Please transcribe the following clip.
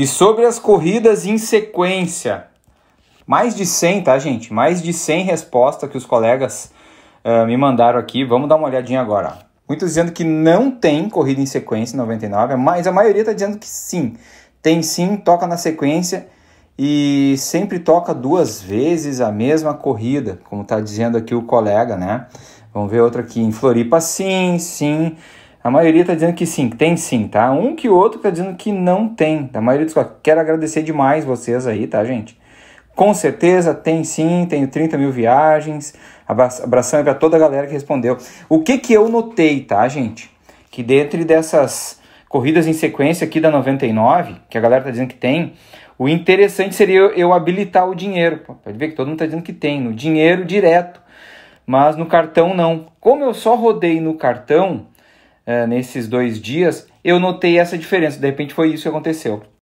E sobre as corridas em sequência, mais de 100, tá, gente? Mais de 100 respostas que os colegas uh, me mandaram aqui. Vamos dar uma olhadinha agora. Muitos dizendo que não tem corrida em sequência em 99, mas a maioria está dizendo que sim. Tem sim, toca na sequência e sempre toca duas vezes a mesma corrida, como está dizendo aqui o colega, né? Vamos ver outra aqui. Em Floripa, sim, sim. A maioria está dizendo que sim, tem sim, tá? Um que outro está dizendo que não tem. A maioria dos quero agradecer demais vocês aí, tá, gente? Com certeza tem sim, tenho 30 mil viagens. Abração para toda a galera que respondeu. O que que eu notei, tá, gente? Que dentro dessas corridas em sequência aqui da 99, que a galera está dizendo que tem, o interessante seria eu habilitar o dinheiro. Pode ver que todo mundo está dizendo que tem, no dinheiro direto, mas no cartão não. Como eu só rodei no cartão, eh, nesses dois dias, eu notei essa diferença. De repente foi isso que aconteceu.